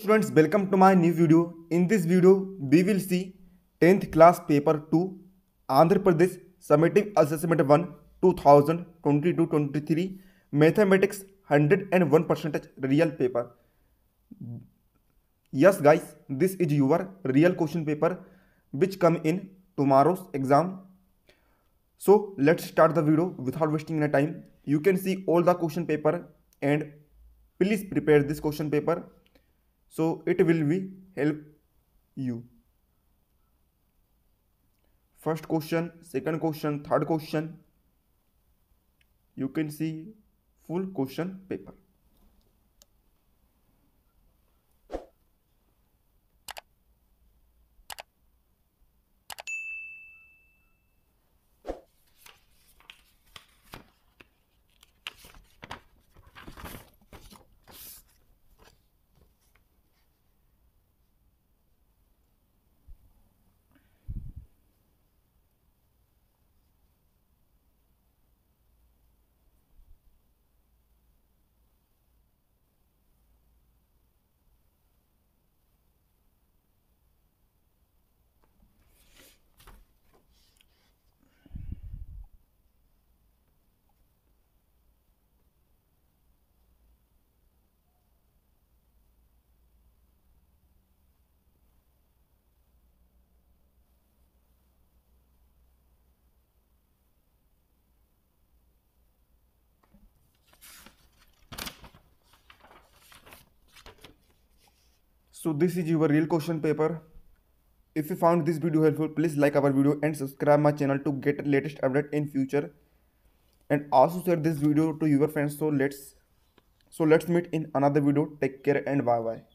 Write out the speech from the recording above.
Students welcome to my new video in this video we will see tenth class paper two Andhra Pradesh summative assessment one two two thousand twenty twenty three mathematics hundred and one percentage real paper yes guys this is your real question paper which come in tomorrow's exam so let's start the video without wasting time you can see all the question paper and please prepare this question paper so it will be help you first question second question third question you can see full question paper So this is your real question paper. If you found this video helpful, please like our video and subscribe my channel to get latest update in future. And also share this video to your friends. So let's so let's meet in another video. Take care and bye bye.